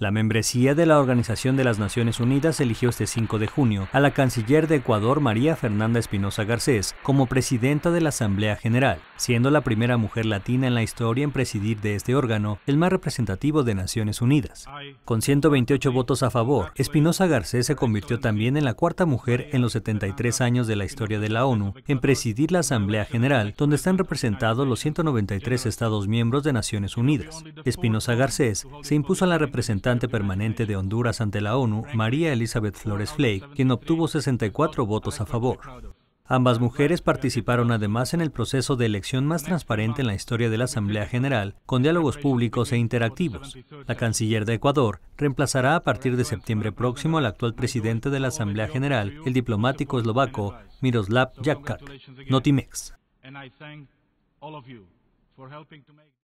La membresía de la Organización de las Naciones Unidas eligió este 5 de junio a la canciller de Ecuador María Fernanda Espinosa Garcés como presidenta de la Asamblea General, siendo la primera mujer latina en la historia en presidir de este órgano, el más representativo de Naciones Unidas. Con 128 votos a favor, Espinosa Garcés se convirtió también en la cuarta mujer en los 73 años de la historia de la ONU en presidir la Asamblea General, donde están representados los 193 Estados miembros de Naciones Unidas. Espinosa Garcés se impuso a la representante permanente de Honduras ante la ONU, María Elizabeth Flores Flake, quien obtuvo 64 votos a favor. Ambas mujeres participaron además en el proceso de elección más transparente en la historia de la Asamblea General, con diálogos públicos e interactivos. La canciller de Ecuador reemplazará a partir de septiembre próximo al actual presidente de la Asamblea General, el diplomático eslovaco Miroslav Jakak. Notimex.